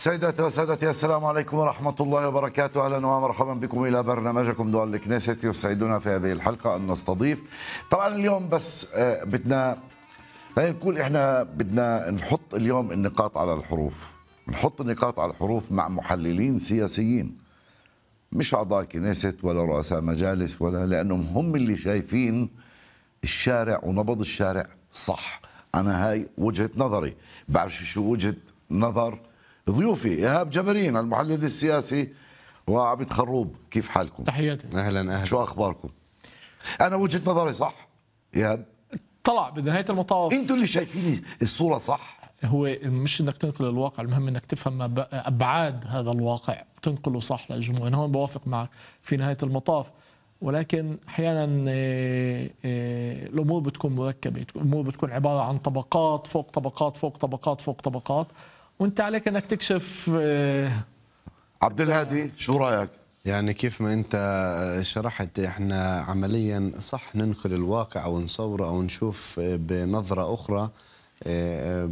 سيداتي وسادتي السلام عليكم ورحمة الله وبركاته أهلا ومرحبا بكم إلى برنامجكم دول الكنيسة يسعدنا في هذه الحلقة أن نستضيف طبعا اليوم بس آه، بدنا خلينا نقول إحنا بدنا نحط اليوم النقاط على الحروف نحط النقاط على الحروف مع محللين سياسيين مش أعضاء كنيسة ولا رؤساء مجالس ولا لأنهم هم اللي شايفين الشارع ونبض الشارع صح أنا هاي وجهة نظري بعرفش شو وجهة نظر ضيوفي ايهاب جبرين المحلل السياسي وعبد خروب كيف حالكم؟ تحياتي اهلا اهلا شو اخباركم؟ انا وجهه نظري صح ايهاب طلع بنهايه المطاف انتوا اللي شايفين الصوره صح هو مش انك تنقل الواقع المهم انك تفهم ابعاد هذا الواقع تنقله صح للجمهور انا هون بوافق معك في نهايه المطاف ولكن احيانا آه، آه، الامور بتكون مركبه الامور بتكون عباره عن طبقات فوق طبقات فوق طبقات فوق طبقات, فوق طبقات وانت عليك انك تكشف آه، عبد الهادي شو رايك؟ يعني كيف ما انت آه، شرحت احنا عمليا صح ننقل الواقع او نصوره او نشوف آه، بنظره اخرى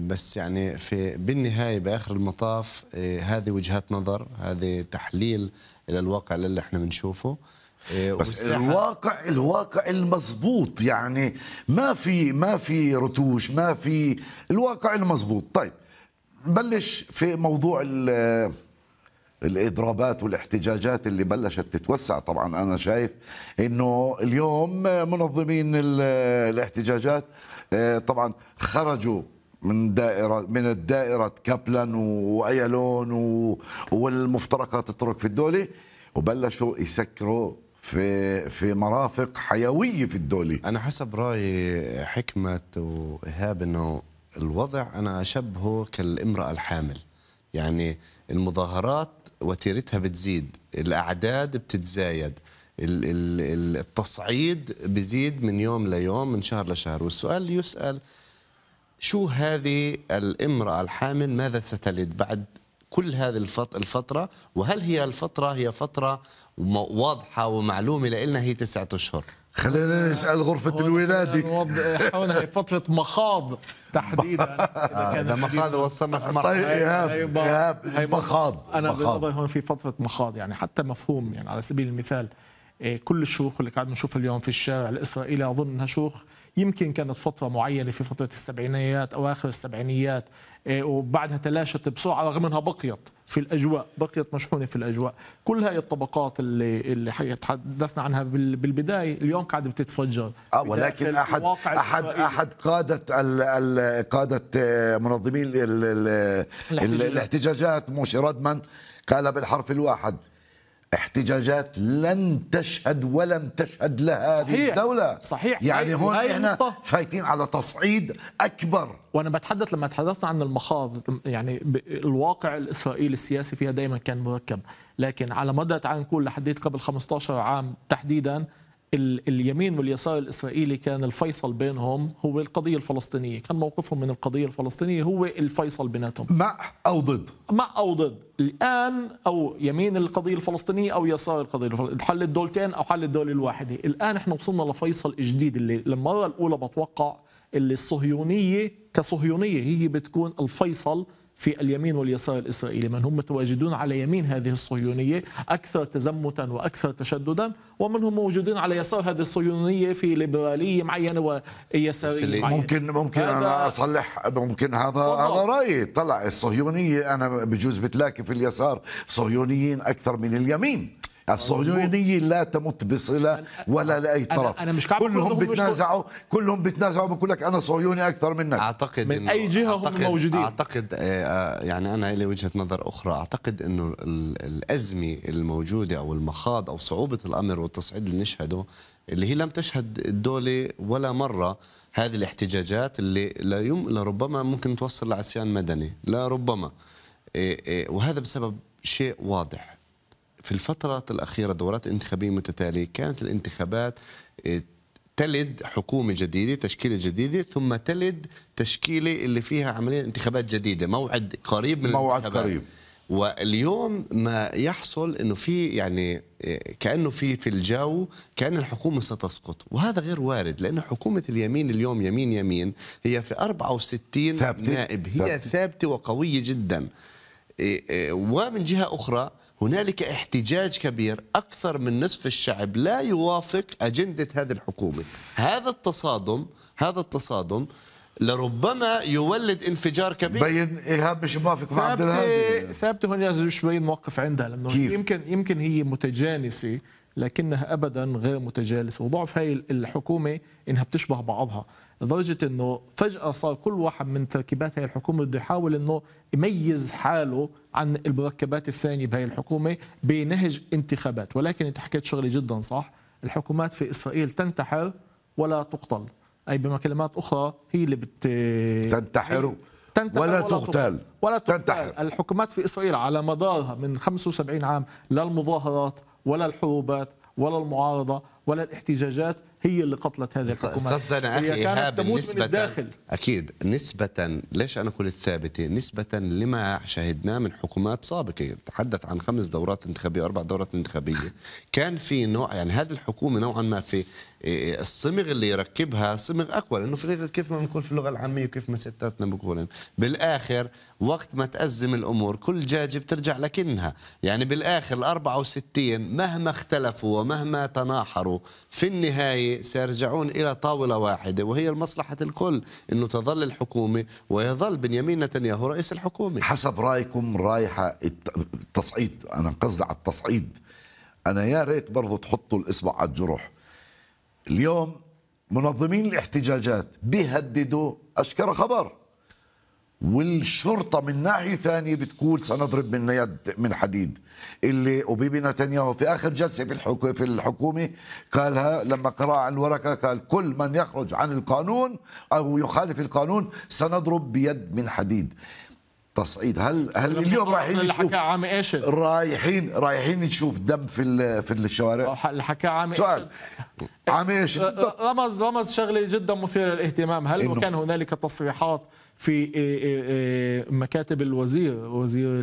بس يعني في بالنهايه باخر المطاف هذه وجهات نظر هذه تحليل الى الواقع اللي احنا بنشوفه بس الواقع الواقع المزبوط يعني ما في ما في رتوش ما في الواقع المزبوط طيب نبلش في موضوع الاضرابات والاحتجاجات اللي بلشت تتوسع طبعا انا شايف انه اليوم منظمين الاحتجاجات آه، طبعا خرجوا من دائرة من الدائرة كابلن وأيلون والمفترقات الطرق في الدولة وبلشوا يسكروا في في مرافق حيوية في الدولة أنا حسب رأيي حكمة وإيهاب إنه الوضع أنا أشبهه كالامرأة الحامل يعني المظاهرات وتيرتها بتزيد الأعداد بتتزايد التصعيد بزيد من يوم ليوم من شهر لشهر والسؤال يسأل شو هذه الامرأة الحامل ماذا ستلد بعد كل هذه الفترة وهل هي الفترة هي فترة واضحة ومعلومة لنا هي تسعة أشهر خلينا نسال غرفه الولاده حاولنا فتره مخاض تحديدا اذا مخاض وصلنا في مرحله طيب ايهاب مخاض انا بنظري هون في فتره مخاض يعني حتى مفهوم يعني على سبيل المثال إيه، كل الشيوخ اللي قاعد بنشوفها اليوم في الشارع الاسرائيلي اظن انها شيوخ يمكن كانت فترة معينة في فترة السبعينيات أواخر السبعينيات آه، وبعدها تلاشت بسرعة رغم أنها بقيت في الأجواء بقيت مشحونة في الأجواء كل هذه الطبقات اللي اللي تحدثنا عنها بالبداية اليوم قاعدة بتتفجر آه ولكن أحد أحد أحد قادة الـ قادة آه، منظمين الاحتجاجات موشي ردما قال بالحرف الواحد احتجاجات لن تشهد ولم تشهد لها صحيح. هذه الدولة صحيح يعني هون احنا نقطة. فايتين على تصعيد أكبر وأنا بتحدث لما تحدثنا عن المخاض يعني الواقع الإسرائيلي السياسي فيها دائما كان مركب لكن على مدى تعال نقول لحديت قبل 15 عام تحديدا اليمين واليسار الإسرائيلي كان الفيصل بينهم هو القضية الفلسطينية كان موقفهم من القضية الفلسطينية هو الفيصل بيناتهم مع أو ضد مع أو ضد الآن أو يمين القضية الفلسطينية أو يسار القضية الفلسطينية حل الدولتين أو حل الدولة الواحدة الآن احنا وصلنا لفيصل جديد اللي للمرة الأولى بتوقع اللي الصهيونية كصهيونية هي بتكون الفيصل في اليمين واليسار الإسرائيلي من هم متواجدون على يمين هذه الصهيونية أكثر تزمتا وأكثر تشددا ومن هم موجودين على يسار هذه الصهيونية في ليبرالية معينة ويسارية معينة ممكن ممكن أنا أصلح ممكن هذا هذا رأيي طلع الصهيونية أنا بجوز بتلاقي في اليسار صهيونيين أكثر من اليمين الصهيونية لا تمت بصلة ولا لأي طرف أنا, مش كلهم بتنازعوا كلهم بتنازعوا بقول لك أنا صهيوني أكثر منك أعتقد من إنه أي جهة أعتقد هم موجودين أعتقد آه، آه، يعني أنا لي وجهة نظر أخرى أعتقد أنه الأزمة الموجودة أو المخاض أو صعوبة الأمر والتصعيد اللي نشهده اللي هي لم تشهد الدولة ولا مرة هذه الاحتجاجات اللي لا يم لربما ممكن توصل لعصيان مدني لربما إيه، إيه، وهذا بسبب شيء واضح في الفترة الأخيرة دورات انتخابية متتالية كانت الانتخابات آه، تلد حكومة جديدة تشكيلة جديدة ثم تلد تشكيلة اللي فيها عملية انتخابات جديدة موعد قريب من موعد قريب واليوم ما يحصل انه في يعني آه، كانه في في الجو كان الحكومه ستسقط وهذا غير وارد لانه حكومه اليمين اليوم يمين يمين هي في 64 ثابتة. نائب هي ثابته وقويه جدا آه، ومن جهه اخرى هنالك احتجاج كبير أكثر من نصف الشعب لا يوافق أجندة هذه الحكومة هذا التصادم هذا التصادم لربما يولد انفجار كبير بين ايهاب مش موافق مع عبد الهادي ثابته هون مش بين موقف عندها لانه كيف؟ يمكن يمكن هي متجانسه لكنها ابدا غير متجالسه وضعف هاي الحكومه انها بتشبه بعضها لدرجه انه فجاه صار كل واحد من تركيبات هاي الحكومه بده يحاول انه يميز حاله عن المركبات الثانيه بهاي الحكومه بنهج انتخابات ولكن انت حكيت شغله جدا صح الحكومات في اسرائيل تنتحر ولا تقتل اي بما كلمات اخرى هي اللي بت تنتحر تنتحر ولا, ولا تقتل ولا تنتحر. الحكومات في اسرائيل على مدارها من 75 عام للمظاهرات ولا الحروبات ولا المعارضة ولا الاحتجاجات هي اللي قتلت هذه الحكومات الحكومة انا أخي إيهاب نسبة الداخل. أكيد نسبة ليش أنا اقول الثابتة نسبة لما شهدناه من حكومات سابقة تحدث عن خمس دورات انتخابية أربع دورات انتخابية كان في نوع يعني هذه الحكومة نوعا ما في إيه، إيه، الصمغ اللي يركبها صمغ اقوى لانه في كيف ما بنقول في اللغه العاميه وكيف ما ستاتنا بقولن بالاخر وقت ما تازم الامور كل دجاجه بترجع لكنها يعني بالاخر ال 64 مهما اختلفوا ومهما تناحروا في النهايه سيرجعون إلى طاولة واحدة وهي لمصلحة الكل أنه تظل الحكومة ويظل بنيامين نتنياهو رئيس الحكومة حسب رأيكم رايحة التصعيد أنا قصدي على التصعيد أنا يا ريت برضه تحطوا الإصبع على الجروح اليوم منظمين الاحتجاجات بيهددوا أشكر خبر والشرطة من ناحية ثانية بتقول سنضرب من يد من حديد اللي وبيبي نتنياهو في آخر جلسة في الحكومة, في الحكومة قالها لما قرأ عن الورقة قال كل من يخرج عن القانون أو يخالف القانون سنضرب بيد من حديد تصعيد هل هل اليوم رايحين نشوف عام رايحين رايحين نشوف دم في في الشوارع اللي حكى عام سؤال عام أه، أه، رمز رمز شغله جدا مثيره للاهتمام هل كان هنالك تصريحات في إيه، إيه، إيه، مكاتب الوزير وزير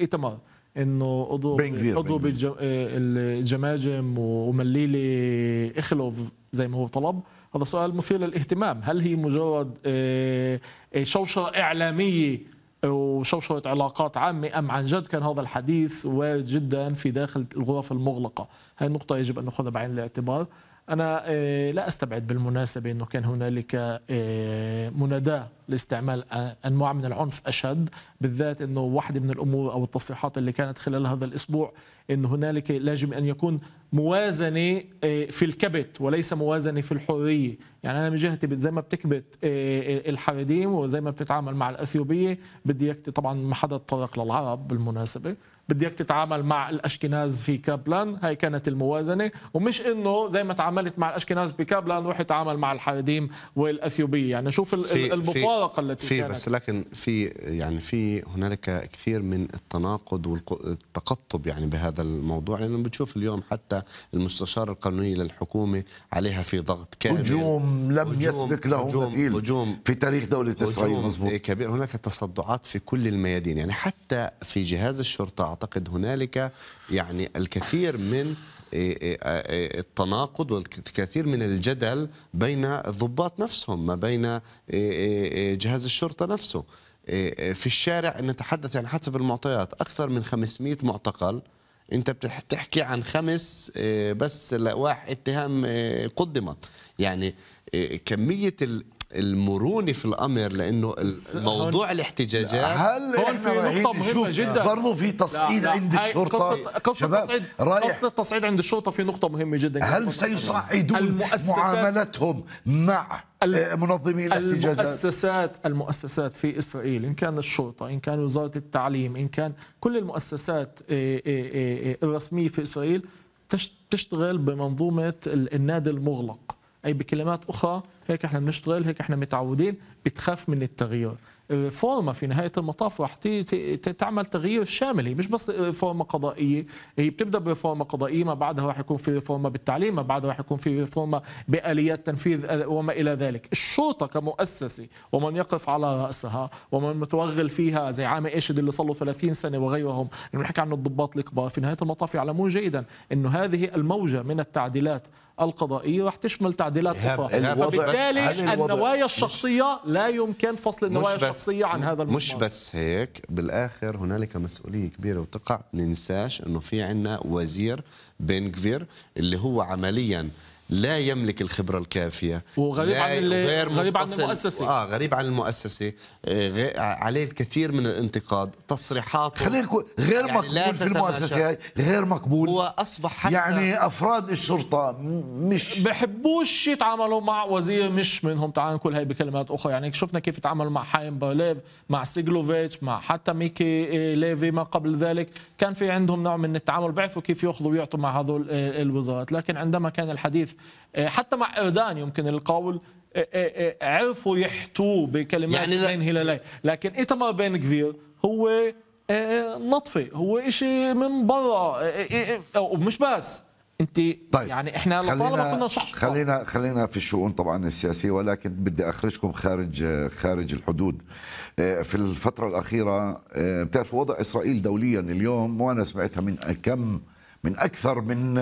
ايتمار انه عضو عضو الجماجم ومليلي اخلوف زي ما هو طلب هذا سؤال مثير للاهتمام هل هي مجرد شوشره اعلاميه وشوشره علاقات عامه ام عن جد كان هذا الحديث وارد جدا في داخل الغرف المغلقه هاي النقطه يجب ان ناخذها بعين الاعتبار أنا آه، لا أستبعد بالمناسبة أنه كان هنالك آه، مناداة لاستعمال آه، أنواع من العنف أشد بالذات أنه واحدة من الأمور أو التصريحات اللي كانت خلال هذا الأسبوع انه هنالك لازم أن يكون موازنة في الكبت وليس موازنة في الحرية يعني أنا من جهتي زي ما بتكبت الحريديم وزي ما بتتعامل مع الأثيوبية بدي إياك طبعا ما حدا تطرق للعرب بالمناسبة بدي اياك تتعامل مع الاشكناز في كابلان هاي كانت الموازنه ومش انه زي ما تعاملت مع الاشكناز بكابلان روح اتعامل مع الحديم والاثيوبيه يعني شوف في المفارقه التي في كانت بس لكن في يعني في هنالك كثير من التناقض والتقطب يعني بهذا الموضوع لانه يعني بتشوف اليوم حتى المستشار القانوني للحكومه عليها في ضغط كامل هجوم لم هجوم يسبق له مثيل هجوم في تاريخ دوله اسرائيل مظبوط إيه، كبير هناك تصدعات في كل الميادين يعني حتى في جهاز الشرطه أعتقد هنالك يعني الكثير من إيه، إيه، إيه، التناقض والكثير من الجدل بين الضباط نفسهم ما بين جهاز الشرطة نفسه في الشارع نتحدث عن يعني حسب المعطيات أكثر من 500 معتقل انت بتحكي عن خمس بس واحد اتهام قدمت يعني كميه المرونه في الامر لانه موضوع الاحتجاجات هل هون في نقطه مهمه جدا برضه في تصعيد لا لا. عند الشرطه قصه قصه تصعيد قصه التصعيد عند الشرطه في نقطه مهمه جدا هل سيصعدون معاملتهم مع منظمي الاحتجاجات المؤسسات المؤسسات في اسرائيل ان كان الشرطه ان كان وزاره التعليم ان كان كل المؤسسات إيه، إيه، إيه، الرسميه في اسرائيل تشتغل بمنظومه النادي المغلق اي بكلمات اخرى هيك احنا بنشتغل هيك احنا متعودين بتخاف من التغيير آه، فورما في نهاية المطاف راح تعمل تغيير شامل هي مش بس ريفورما آه، قضائية هي بتبدأ بريفورما قضائية ما بعدها راح يكون في ريفورما بالتعليم ما بعدها راح يكون في ريفورما بآليات تنفيذ آه، وما إلى ذلك الشرطة كمؤسسة ومن يقف على رأسها ومن متوغل فيها زي عام إيشد اللي صار له 30 سنة وغيرهم اللي بنحكي عنه الضباط الكبار في نهاية المطاف يعلمون جيدا أنه هذه الموجة من التعديلات القضائية راح تشمل تعديلات أخرى وبالتالي النوايا الشخصية لا يمكن فصل النوايا الشخصية عن هذا الموضوع مش بس هيك بالآخر هنالك مسؤولية كبيرة وتقع ننساش أنه في عنا وزير بن اللي هو عملياً لا يملك الخبرة الكافية وغريب عن غير غريب عن المؤسسة اه غريب عن المؤسسة آه عليه الكثير من الانتقاد تصريحات خلينا نقول غير يعني مقبول في المؤسسة هاي غير مقبول هو أصبح حتى يعني أفراد الشرطة مش بحبوش يتعاملوا مع وزير مش منهم تعال نقول هي بكلمات أخرى يعني شفنا كيف تعاملوا مع حايم برليف مع سيجلوفيتش مع حتى ميكي آه، ليفي ما قبل ذلك كان في عندهم نوع من التعامل بيعرفوا كيف ياخذوا ويعطوا مع هذول آه، الوزارات لكن عندما كان الحديث إيه، حتى مع اردان يمكن القول إيه، إيه، عرفوا يحتوه بكلمات يعني بين هلالين لكن ايتمار بين كفير هو نطفي هو شيء من برا ومش بس انت طيب. يعني احنا لطالما كنا شحطة خلينا خلينا في الشؤون طبعا السياسيه ولكن بدي اخرجكم خارج خارج الحدود في الفتره الاخيره بتعرفوا وضع اسرائيل دوليا اليوم وانا سمعتها من كم من اكثر من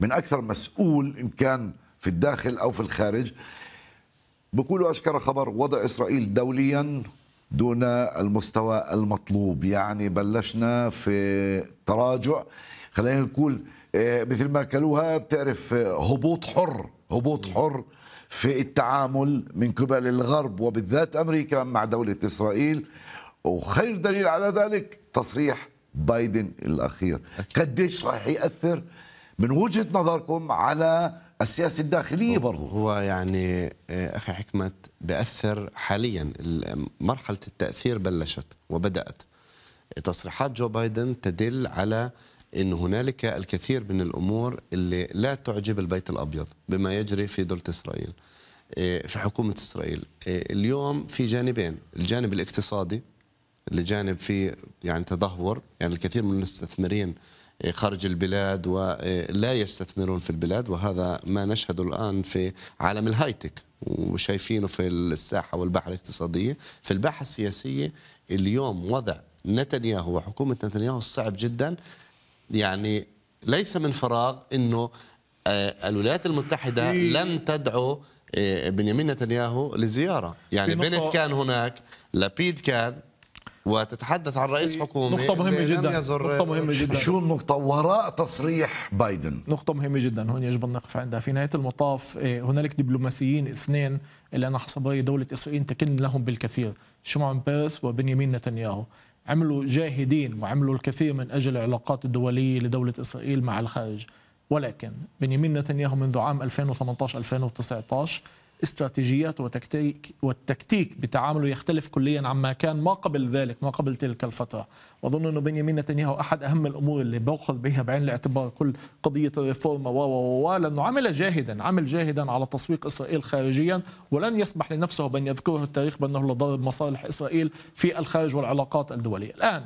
من اكثر مسؤول ان كان في الداخل او في الخارج بقولوا اشكر خبر وضع اسرائيل دوليا دون المستوى المطلوب يعني بلشنا في تراجع خلينا نقول آه، مثل ما كلوها بتعرف آه، هبوط حر هبوط حر في التعامل من قبل الغرب وبالذات امريكا مع دوله اسرائيل وخير دليل على ذلك تصريح بايدن الاخير قديش راح ياثر من وجهه نظركم على السياسه الداخليه برضه هو يعني آه، اخي حكمت بأثر حاليا مرحله التاثير بلشت وبدات تصريحات جو بايدن تدل على أن هنالك الكثير من الأمور اللي لا تعجب البيت الأبيض بما يجري في دولة إسرائيل آه، في حكومة إسرائيل آه، اليوم في جانبين الجانب الاقتصادي اللي جانب في يعني تدهور يعني الكثير من المستثمرين خارج البلاد ولا آه، يستثمرون في البلاد وهذا ما نشهده الآن في عالم الهايتك وشايفينه في الساحة والباحة الاقتصادية في الباحة السياسية اليوم وضع نتنياهو وحكومة نتنياهو صعب جدا يعني ليس من فراغ أنه آه، الولايات المتحدة لم تدعو آه، بنيامين نتنياهو لزيارة يعني بنت كان هناك لابيد كان وتتحدث عن رئيس إيه، حكومة نقطة مهمة جدا نقطة مهمة جدا شو النقطة وراء تصريح بايدن نقطة مهمة جدا هون يجب أن نقف عندها في نهاية المطاف إيه، هنالك دبلوماسيين اثنين اللي أنا حسب دولة إسرائيل تكن لهم بالكثير شمعون بيرس وبنيامين نتنياهو عملوا جاهدين وعملوا الكثير من أجل العلاقات الدولية لدولة إسرائيل مع الخارج ولكن بنيامين نتنياهو منذ عام 2018 2019 استراتيجيات وتكتيك والتكتيك بتعامله يختلف كليا عما كان ما قبل ذلك ما قبل تلك الفتره واظن انه بنيامين نتنياهو احد اهم الامور اللي باخذ بها بعين الاعتبار كل قضيه الريفورما و و لانه عمل جاهدا عمل جاهدا على تسويق اسرائيل خارجيا ولن يسمح لنفسه بان يذكره التاريخ بانه لضرب مصالح اسرائيل في الخارج والعلاقات الدوليه الان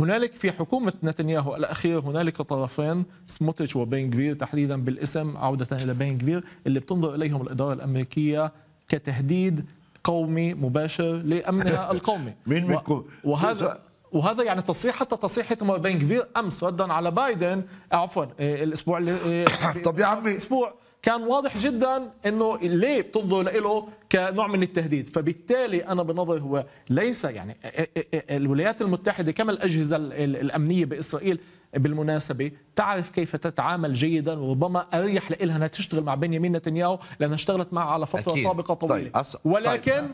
هنالك في حكومة نتنياهو الأخير هنالك طرفين سموتش وبينغفير تحديدا بالاسم عودة إلى بينغفير اللي بتنظر إليهم الإدارة الأمريكية كتهديد قومي مباشر لأمنها القومي مين منكم وهذا وهذا يعني تصريح حتى تصريح ايتمار بينغفير امس ردا على بايدن عفوا آه، الاسبوع اللي آه، طب يا عمي اسبوع كان واضح جدا انه ليه بتنظر له كنوع من التهديد فبالتالي انا بنظري هو ليس يعني الولايات المتحده كما الاجهزه الامنيه باسرائيل بالمناسبه تعرف كيف تتعامل جيدا وربما اريح لها انها تشتغل مع بنيامين نتنياهو لانها اشتغلت معه على فتره أكيد. سابقه طويله طيب. أص... طيب. ولكن طيب.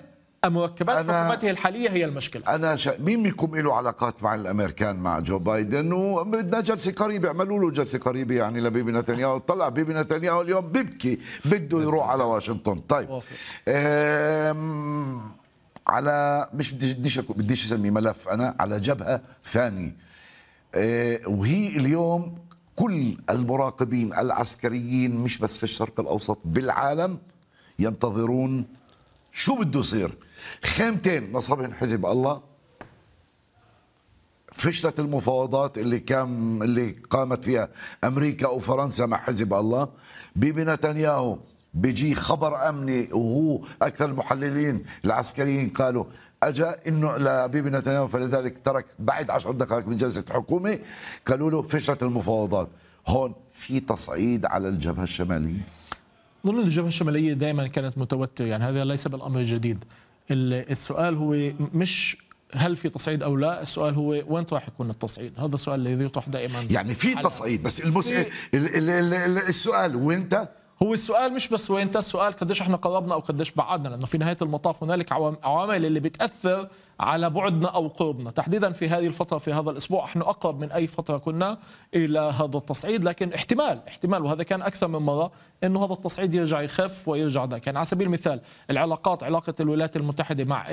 مركبات حكومته الحاليه هي المشكله انا شا... مين منكم له علاقات مع الامريكان مع جو بايدن وبدنا جلسه قريبه اعملوا له جلسه قريبه يعني لبيبي نتنياهو طلع بيبي نتنياهو اليوم بيبكي بده يروح على واشنطن طيب أم... على مش بديش بديش اسمي ملف انا على جبهه ثانيه أه... وهي اليوم كل المراقبين العسكريين مش بس في الشرق الاوسط بالعالم ينتظرون شو بده يصير خيمتين نصبهم حزب الله فشلت المفاوضات اللي كان اللي قامت فيها امريكا وفرنسا مع حزب الله بيبي نتنياهو بيجي خبر امني وهو اكثر المحللين العسكريين قالوا اجى انه لبيبي نتنياهو فلذلك ترك بعد عشر دقائق من جلسه حكومه قالوا له فشلت المفاوضات هون في تصعيد على الجبهه الشماليه ظل الجبهه الشماليه دائما كانت متوتره يعني هذا ليس بالامر الجديد السؤال هو مش هل في تصعيد او لا السؤال هو وين راح يكون التصعيد هذا السؤال الذي يطرح دائما يعني في تصعيد بس المس... في... ال... ال... ال... السؤال انت هو السؤال مش بس وين السؤال قديش احنا قربنا او قديش بعدنا لانه في نهايه المطاف هنالك عوامل اللي بتاثر على بعدنا أو قربنا تحديدا في هذه الفترة في هذا الأسبوع نحن أقرب من أي فترة كنا إلى هذا التصعيد لكن احتمال احتمال وهذا كان أكثر من مرة أنه هذا التصعيد يرجع يخف ويرجع ده كان يعني على سبيل المثال العلاقات علاقة الولايات المتحدة مع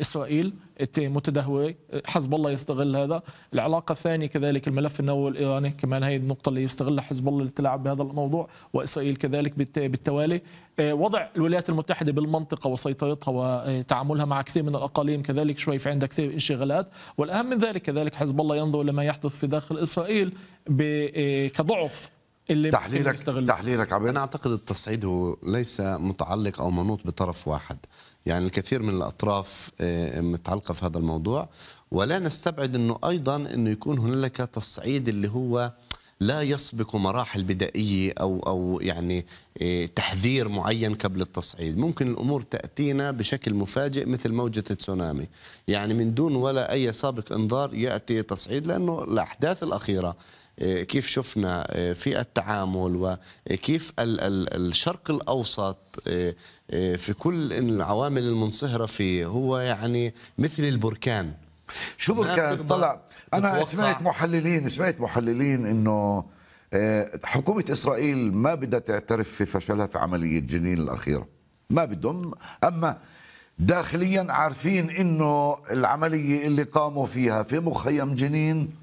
إسرائيل متدهورة حزب الله يستغل هذا العلاقة الثانية كذلك الملف النووي الإيراني كمان هي النقطة اللي يستغلها حزب الله للتلاعب بهذا الموضوع وإسرائيل كذلك بالتوالي وضع الولايات المتحدة بالمنطقة وسيطرتها وتعاملها مع كثير من الأقطار الأقاليم كذلك شوي في عندك انشغالات والأهم من ذلك كذلك حزب الله ينظر لما يحدث في داخل إسرائيل إيه، كضعف اللي تحليلك تحليلك عبد انا اعتقد التصعيد هو ليس متعلق او منوط بطرف واحد يعني الكثير من الاطراف إيه، متعلقه في هذا الموضوع ولا نستبعد انه ايضا انه يكون هنالك تصعيد اللي هو لا يسبق مراحل بدائيه او او يعني إيه، تحذير معين قبل التصعيد، ممكن الامور تاتينا بشكل مفاجئ مثل موجه التسونامي، يعني من دون ولا اي سابق انذار ياتي تصعيد لانه الاحداث الاخيره إيه، كيف شفنا إيه، في التعامل وكيف الشرق الاوسط في كل العوامل المنصهره فيه هو يعني مثل البركان شو كان طلع انا سمعت محللين سمعت محللين انه آه، حكومه اسرائيل ما بدها تعترف في فشلها في عمليه جنين الاخيره ما بدهم اما داخليا عارفين انه العمليه اللي قاموا فيها في مخيم جنين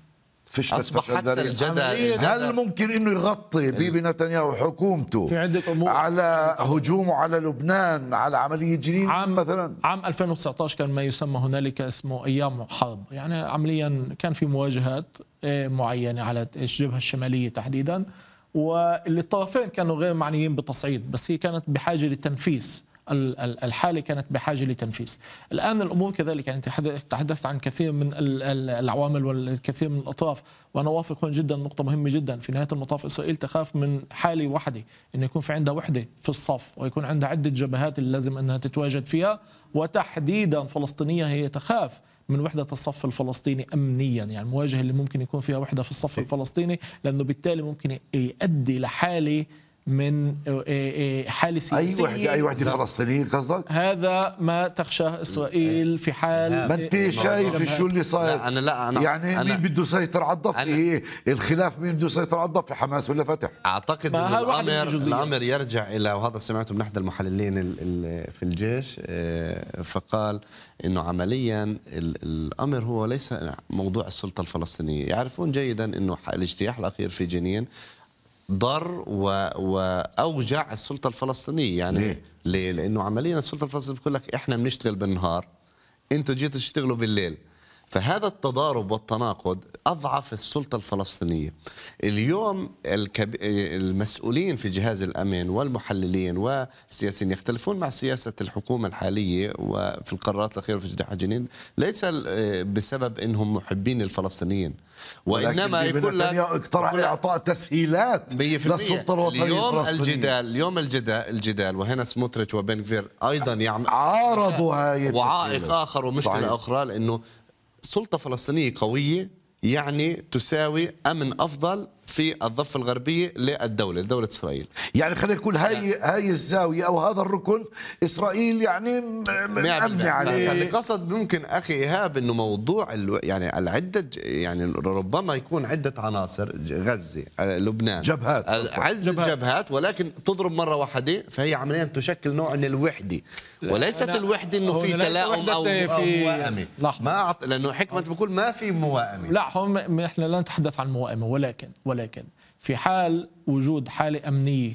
فشلت اصبح حتى الجدل هل ممكن انه يغطي إيه. بيبي نتنياهو حكومته في عده امور على هجومه على لبنان على عمليه جنين عام مثلا عام 2019 كان ما يسمى هنالك اسمه ايام حرب يعني عمليا كان في مواجهات إيه، معينه على الجبهه الشماليه تحديدا واللي الطرفين كانوا غير معنيين بالتصعيد بس هي كانت بحاجه لتنفيس الحالي كانت بحاجة لتنفيذ الآن الأمور كذلك يعني تحدثت عن كثير من العوامل والكثير من الأطراف وأنا وافق هون جدا نقطة مهمة جدا في نهاية المطاف إسرائيل تخاف من حالة وحدة أن يكون في عندها وحدة في الصف ويكون عندها عدة جبهات اللي لازم أنها تتواجد فيها وتحديدا فلسطينية هي تخاف من وحدة الصف الفلسطيني أمنيا يعني المواجهة اللي ممكن يكون فيها وحدة في الصف الفلسطيني لأنه بالتالي ممكن يؤدي لحالة من آه، آه، آه، حالة سياسية أي وحدة أي وحدة فلسطينيه قصدك؟ هذا ما تخشاه إسرائيل في حال ما أنت إيه، شايف شو اللي صاير أنا لا أنا يعني أنا مين بده يسيطر على الضفة إيه، الخلاف مين بده يسيطر على الضفة حماس ولا فتح؟ أعتقد انه الأمر الأمر يرجع إلى وهذا سمعته من أحد المحللين في الجيش فقال انه عمليا الامر هو ليس موضوع السلطه الفلسطينيه، يعرفون جيدا انه الاجتياح الاخير في جنين ضر و... واوجع السلطه الفلسطينيه يعني ليه؟ ليه؟ لانه عمليا السلطه الفلسطينيه بتقول لك احنا بنشتغل بالنهار انتوا جيتوا تشتغلوا بالليل فهذا التضارب والتناقض اضعف السلطه الفلسطينيه. اليوم الكب... المسؤولين في جهاز الامن والمحللين والسياسيين يختلفون مع سياسه الحكومه الحاليه وفي القرارات الاخيره في جدح جنين ليس آه، بسبب انهم محبين الفلسطينيين وانما يقول لك اقترح اعطاء تسهيلات للسلطه الوطنيه اليوم الجدال اليوم الجدال الجدال وهنا سموتريتش وبنفير ايضا يعمل عارضوا هاي وعائق اخر ومشكله صحيح. اخرى لانه سلطة فلسطينية قوية يعني تساوي أمن أفضل في الضفة الغربية للدولة لدولة إسرائيل يعني خلينا نقول هاي يعني هاي الزاوية أو هذا الركن إسرائيل يعني مأمنة عليه فاللي قصد ممكن أخي إيهاب أنه موضوع يعني العدة يعني ربما يكون عدة عناصر غزة آه، لبنان جبهات آه، عز جبهات. جبهات ولكن تضرب مرة واحدة فهي عمليا تشكل نوع من الوحدة وليست الوحدة أنه في تلاؤم أو, في موائمة ما أعط... لأنه حكمة بقول ما في موائمة لا هم احنا لا نتحدث عن موائمة ولكن ولكن ولكن في حال وجود حالة أمنية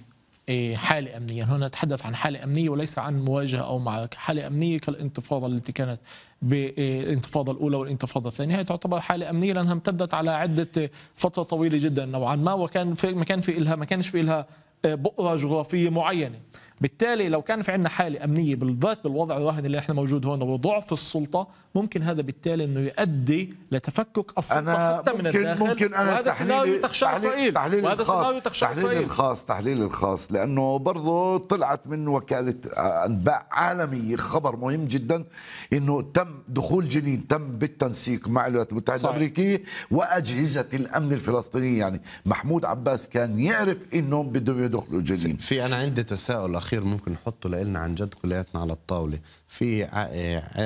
إيه، حالة أمنية هنا نتحدث عن حالة أمنية وليس عن مواجهة أو معركة حالة أمنية كالانتفاضة التي كانت بالانتفاضة إيه، الأولى والانتفاضة الثانية هي تعتبر حالة أمنية لأنها امتدت على عدة إيه، فترة طويلة جدا نوعا ما وكان في ما كان في إلها ما كانش في إلها بؤرة جغرافية معينة بالتالي لو كان في عندنا حاله امنيه بالذات بالوضع الراهن اللي احنا موجود هون وضعف السلطه ممكن هذا بالتالي انه يؤدي لتفكك السلطه أنا حتى ممكن من الداخل ممكن أنا وهذا سيناريو تخشى اسرائيل تحليل وهذا سيناريو تخشى اسرائيل تحليل الخاص تحليل الخاص لانه برضه طلعت من وكاله آه، انباء عالميه خبر مهم جدا انه تم دخول جنين تم بالتنسيق مع الولايات المتحده الامريكيه واجهزه الامن الفلسطيني يعني محمود عباس كان يعرف انهم بدهم يدخلوا جنين في انا عندي تساؤل اخي الاخير ممكن نحطه لنا عن جد كلياتنا على الطاوله في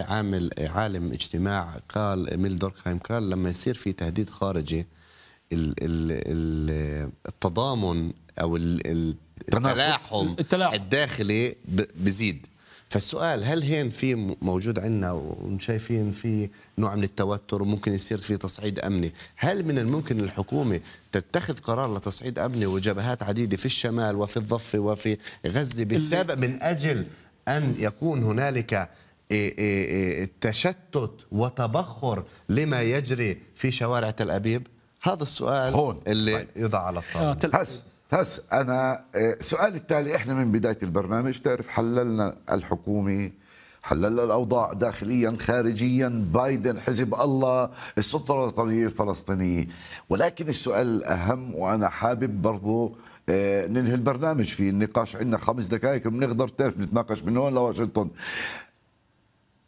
عامل عالم اجتماع قال ميل دوركهايم قال لما يصير في تهديد خارجي التضامن او التلاحم الداخلي بزيد فالسؤال هل هين في موجود عندنا وشايفين في نوع من التوتر وممكن يصير في تصعيد امني، هل من الممكن الحكومه تتخذ قرار لتصعيد امني وجبهات عديده في الشمال وفي الضفه وفي غزه بسبب من اجل ان يكون هنالك إيه، إيه، إيه، تشتت وتبخر لما يجري في شوارع تل ابيب؟ هذا السؤال هون. اللي طيب. يضع على الطاوله. آه، هس انا السؤال آه، التالي احنا من بدايه البرنامج تعرف حللنا الحكومه حللنا الاوضاع داخليا خارجيا بايدن حزب الله السلطه الوطنيه الفلسطينيه ولكن السؤال الاهم وانا حابب برضو آه، ننهي البرنامج في النقاش عندنا خمس دقائق بنقدر تعرف نتناقش من هون لواشنطن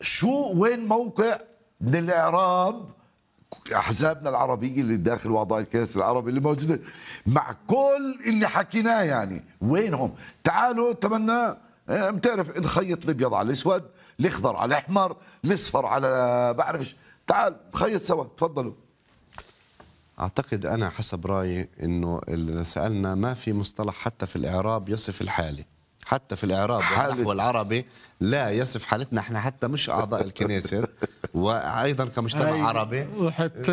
شو وين موقع من الاعراب احزابنا العربيه اللي داخل واعضاء الكاس العربي اللي موجوده مع كل اللي حكيناه يعني وينهم تعالوا تمنى بتعرف إيه، نخيط الابيض على الاسود الاخضر على الاحمر الاصفر على بعرفش تعال نخيط سوا تفضلوا اعتقد انا حسب رايي انه اذا سالنا ما في مصطلح حتى في الاعراب يصف الحاله حتى في الإعراب والنحو العربي لا يصف حالتنا احنا حتى مش أعضاء الكنيسة وأيضا كمجتمع عربي وحتى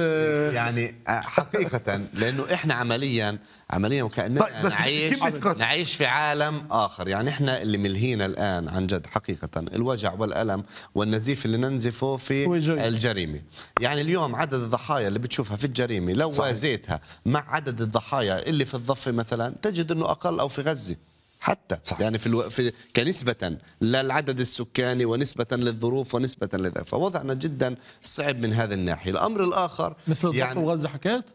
يعني آه، حقيقة لأنه احنا عمليا عمليا وكأننا طيب نعيش نعيش في عالم آخر يعني احنا اللي ملهينا الآن عن جد حقيقة الوجع والألم والنزيف اللي ننزفه في الجريمة يعني اليوم عدد الضحايا اللي بتشوفها في الجريمة لو وازيتها مع عدد الضحايا اللي في الضفة مثلا تجد أنه أقل أو في غزة حتى صح. يعني في, الو... في كنسبة للعدد السكاني ونسبة للظروف ونسبة لذا فوضعنا جدا صعب من هذه الناحية الأمر الآخر مثل يعني... وغزة حكيت؟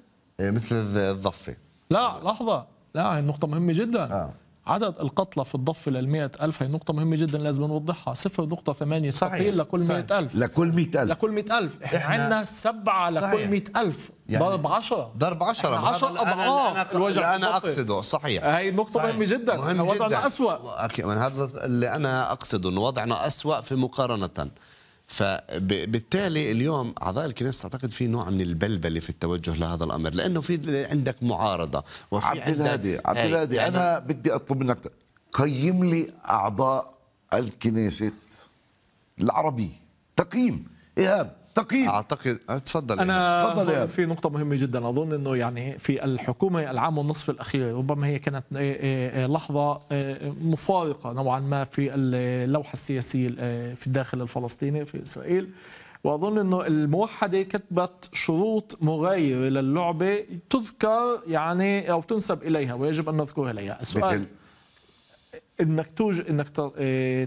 إيه، مثل الضفة لا لحظة لا هي النقطة مهمة جدا آه. عدد القتلى في الضفة لل 100000 هي نقطة مهمة جدا لازم نوضحها 0.8 قتيل لكل 100000 لكل 100000 لكل 100000 احنا, احنا عندنا سبعة لكل 100000 يعني ضرب 10 ضرب 10 10 اضعاف الوجع اللي انا اقصده صحيح هي نقطة صحيح. مهمة جدا مهم وضعنا اسوء هذا اللي انا اقصده انه وضعنا أسوأ في مقارنة فبالتالي اليوم اعضاء الكنيسه اعتقد في نوع من البلبله في التوجه لهذا الامر لانه في عندك معارضه وفي عبد الهادي عبد إيه، الهادي يعني انا بدي اطلب منك قيم لي اعضاء الكنيسه العربي تقييم ايهاب تقييم اعتقد آه، تفضل انا تفضل يعني. في نقطه مهمه جدا اظن انه يعني في الحكومه العام والنصف الاخير ربما هي كانت آه، آه، لحظه مفارقه نوعا ما في اللوحه السياسيه في الداخل الفلسطيني في اسرائيل واظن انه الموحده كتبت شروط مغايره للعبه تذكر يعني او تنسب اليها ويجب ان نذكرها اليها السؤال انك توج انك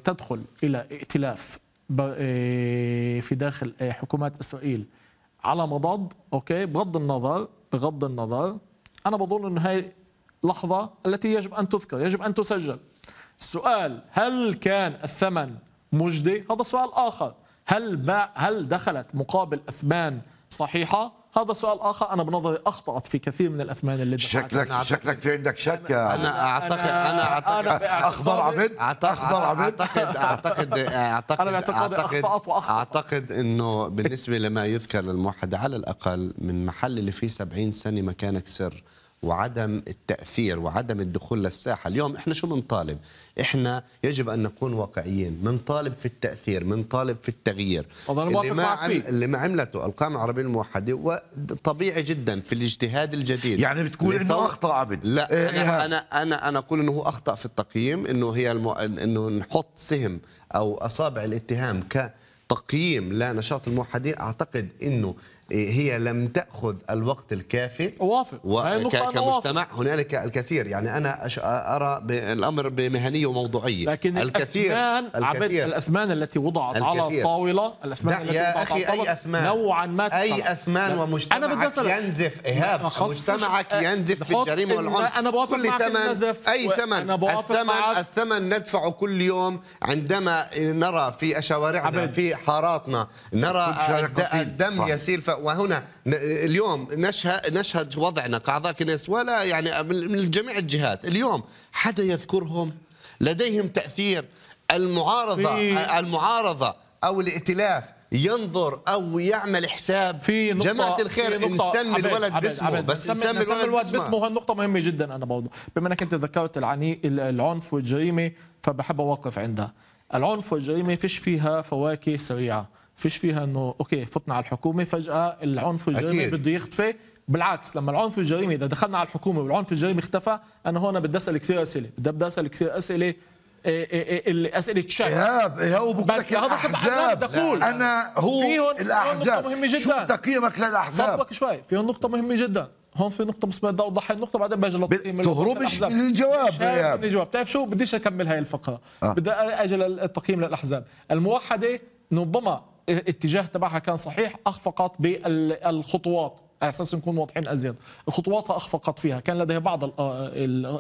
تدخل الى ائتلاف آه، في داخل آه، حكومات اسرائيل على مضض اوكي بغض النظر بغض النظر انا بظن انه هاي لحظه التي يجب ان تذكر يجب ان تسجل السؤال هل كان الثمن مجدي هذا سؤال اخر هل ما هل دخلت مقابل اثمان صحيحه هذا سؤال آخر أنا بنظري أخطأت في كثير من الأثمان اللي شكلك نعم. شكلك في عندك شك أنا, أنا أعتقد أنا أعتقد أخضر عبد أخضر عبد أعتقد أعتقد أعتقد أنا باعتقادي أخطأت واخطات أعتقد أنه بالنسبة لما يذكر للموحد على الأقل من محل اللي فيه 70 سنة مكانك سر وعدم التاثير وعدم الدخول للساحه اليوم احنا شو بنطالب احنا يجب ان نكون واقعيين بنطالب في التاثير بنطالب في التغيير اللي ما, عم... اللي ما عملته القامه العربيه الموحده وطبيعي جدا في الاجتهاد الجديد يعني بتقول انه اخطا عبد لا إيه انا انا انا اقول انه هو اخطا في التقييم انه هي الم... انه نحط سهم او اصابع الاتهام ك تقييم لنشاط الموحدين اعتقد انه هي لم تاخذ الوقت الكافي اوافق كمجتمع هنالك الكثير يعني انا ارى الامر بمهنيه وموضوعيه لكن الكثير الأثمان الكثير الاثمان التي وضعت الكثير. على الطاوله الاثمان التي وضعت يا اخي على اي اثمان نوعا ما اي اثمان ومجتمعك ينزف ايهاب مجتمعك ينزف في الجريمه والعنف انا بوافق كل ثمن اي ثمن أنا بوافق الثمن معك. الثمن ندفعه كل يوم عندما نرى في شوارعنا في حاراتنا نرى الدم يسيل وهنا اليوم نشهد نشهد وضعنا كاعضاء كنيس ولا يعني من جميع الجهات اليوم حدا يذكرهم لديهم تاثير المعارضه المعارضه او الائتلاف ينظر او يعمل حساب في نقطة جماعه الخير في نقطة نسمي عبيد الولد عبيد باسمه عبيد بس نسمي, نسمي الولد باسمه هالنقطة مهمة جدا انا برضه بما انك انت ذكرت العني العنف والجريمة فبحب اوقف عندها العنف والجريمة فيش فيها فواكه سريعة فيش فيها انه اوكي فتنا على الحكومه فجاه العنف الجريمي بده يختفي بالعكس لما العنف والجريمه اذا دخلنا على الحكومه والعنف الجريمه اختفى انا هون بدي اسال كثير اسئله بدي اسال كثير اسئله إيه، إيه، إيه، الاسئله تشك ايهاب ايهاب بس لهذا الاحزاب بدي اقول انا هو فيهم الاحزاب مهمه جدا شو تقييمك للاحزاب صبك شوي فيهم نقطه مهمه جدا هون في نقطه بس بدي اوضح النقطه بعدين باجي للتقييم تهربش من الجواب يا الجواب بتعرف شو بديش اكمل هاي الفقره آه. بدي اجي للتقييم للاحزاب الموحده ربما اتجاه تبعها كان صحيح اخفقت بالخطوات على اساس نكون واضحين ازيد خطواتها اخفقت فيها كان لديها بعض آه،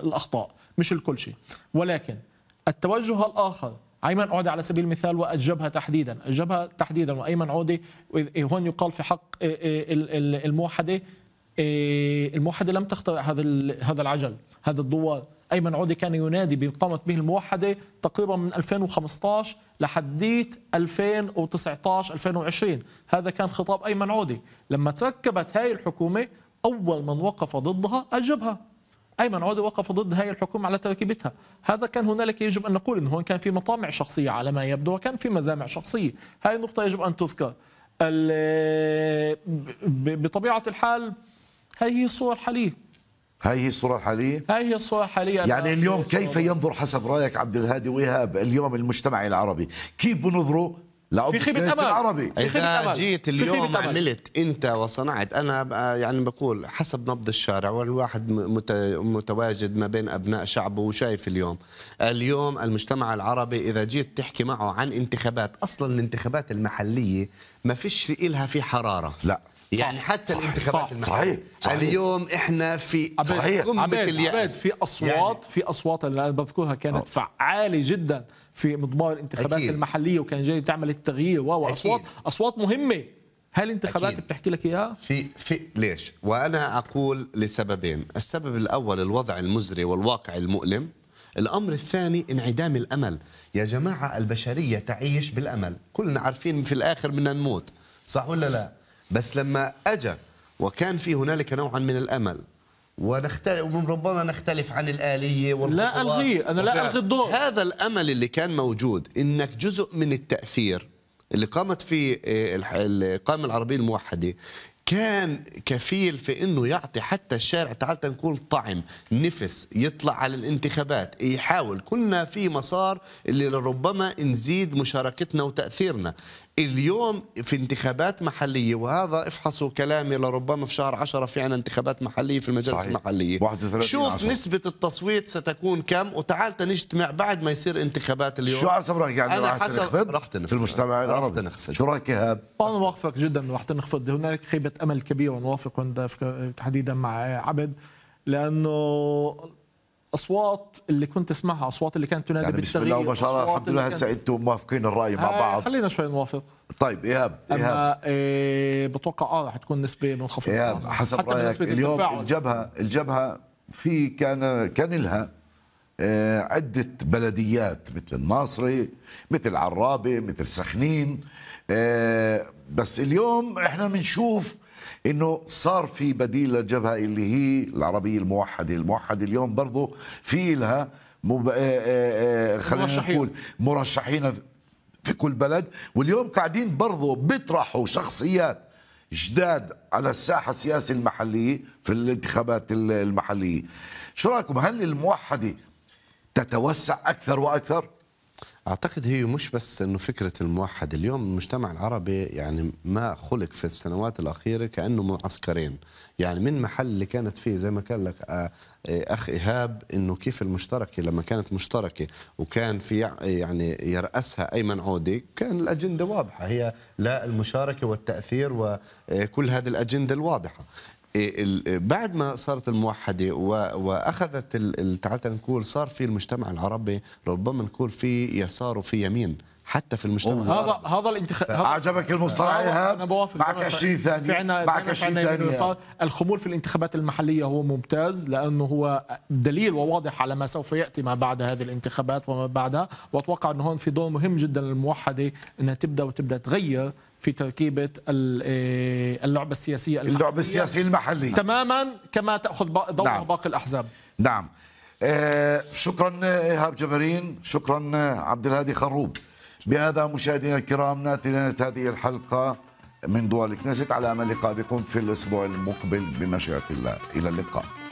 الاخطاء مش الكل شيء ولكن التوجه الاخر ايمن عودي على سبيل المثال والجبهه تحديدا الجبهه تحديدا وايمن عوده هون يقال في حق آه، آه، الموحده الموحده لم تخترع هذا هذا العجل هذا الدوار أيمن عودة كان ينادي بإقامة به الموحدة تقريبا من 2015 لحديت 2019 2020 هذا كان خطاب أيمن عودة لما تركبت هاي الحكومة أول من وقف ضدها الجبهة أيمن عودة وقف ضد هاي الحكومة على تركيبتها هذا كان هنالك يجب أن نقول أنه هون كان في مطامع شخصية على ما يبدو وكان في مزامع شخصية هاي النقطة يجب أن تذكر بطبيعة الحال هاي هي الصورة الحالية هاي هي الصورة الحالية؟ هاي هي الصورة الحالية يعني اليوم كيف ينظر حسب رأيك عبد الهادي وإيهاب اليوم المجتمع العربي؟ كيف بنظروا في خيبة أمل العربي في خيبة أمل جيت اليوم عملت أنت وصنعت أنا يعني بقول حسب نبض الشارع والواحد متواجد ما بين أبناء شعبه وشايف اليوم اليوم المجتمع العربي إذا جيت تحكي معه عن انتخابات أصلا الانتخابات المحلية ما فيش إلها في حرارة لا يعني صح حتى صح الانتخابات صح صحيح, صحيح اليوم احنا في صحيح عبيد عبيد في اصوات يعني في اصوات اللي انا بذكرها كانت آه. فعاله جدا في مضمار الانتخابات أكيد. المحليه وكان جاي تعمل التغيير واصوات اصوات مهمه هل الانتخابات بتحكي لك اياها؟ في في ليش؟ وانا اقول لسببين، السبب الاول الوضع المزري والواقع المؤلم، الامر الثاني انعدام الامل، يا جماعه البشريه تعيش بالامل، كلنا عارفين في الاخر بدنا نموت، صح ولا لا؟ بس لما اجى وكان في هنالك نوعا من الأمل ونختلف ربما نختلف عن الآلية لا ألغيه أنا لا ألغي الدور هذا الأمل اللي كان موجود إنك جزء من التأثير اللي قامت فيه آه، القائمة العربية الموحدة كان كفيل في انه يعطي حتى الشارع تعال نقول طعم نفس يطلع على الانتخابات يحاول كنا في مسار اللي لربما نزيد مشاركتنا وتاثيرنا اليوم في انتخابات محلية وهذا افحصوا كلامي لربما في شهر 10 في عنا انتخابات محلية في المجالس صحيح. المحلية 31 شوف نسبة التصويت ستكون كم وتعال نجتمع بعد ما يصير انتخابات اليوم شو عصب رأيك يعني أنا راح تنخفض رح تنخفض في المجتمع العربي تنخفض شو رأيك إيهاب؟ أنا موافقك جدا راح تنخفض هناك خيبة أمل كبيرة ونوافق تحديدا مع عبد لأنه اصوات اللي كنت اسمعها اصوات اللي كانت تنادي يعني بالتغيير بسم الله الله الحمد لله هسه انتم موافقين الراي مع آه، بعض خلينا شوي نوافق طيب ايهاب ايهاب إيه بتوقع اه رح تكون نسبه منخفضه ايهاب حسب حتى رايك نسبة اليوم التفاعل. الجبهه الجبهه في كان كان لها آه عده بلديات مثل الناصري مثل عرابه مثل سخنين آه بس اليوم احنا بنشوف انه صار في بديل للجبهه اللي هي العربيه الموحده، الموحده اليوم برضه في لها مب... آه، آه، آه، خلينا مرشحين. نقول مرشحين في كل بلد واليوم قاعدين برضه بيطرحوا شخصيات جداد على الساحه السياسيه المحليه في الانتخابات المحليه شو رايكم هل الموحده تتوسع اكثر واكثر اعتقد هي مش بس انه فكره الموحد اليوم المجتمع العربي يعني ما خلق في السنوات الاخيره كانه معسكرين يعني من محل اللي كانت فيه زي ما قال لك آه، آه، اخ ايهاب انه كيف المشتركه لما كانت مشتركه وكان في يعني يراسها ايمن عودي كان الاجنده واضحه هي لا المشاركه والتاثير وكل آه، هذه الاجنده الواضحه بعد ما صارت الموحدة وأخذت تعال نقول صار في المجتمع العربي ربما نقول في يسار وفي يمين حتى في المجتمع هذا هذا الانتخاب عجبك المصطلح ايهاب انا بوافق معك 20 ثانيه في عنا معك 20 ثانيه الخمول في الانتخابات المحليه هو ممتاز لانه هو دليل وواضح على ما سوف ياتي ما بعد هذه الانتخابات وما بعدها واتوقع انه هون في دور مهم جدا للموحده انها تبدا وتبدا تغير في تركيبه آه، اللعبه السياسيه المحلية اللعبه السياسيه المحليه تماما كما تاخذ ضوء نعم. باقي الاحزاب نعم آه، شكرا ايهاب جبرين شكرا عبد الهادي خروب بهذا مشاهدينا الكرام ناتي هذه الحلقه من دول الكنيست على امل بكم في الاسبوع المقبل بمشيئه الله الى اللقاء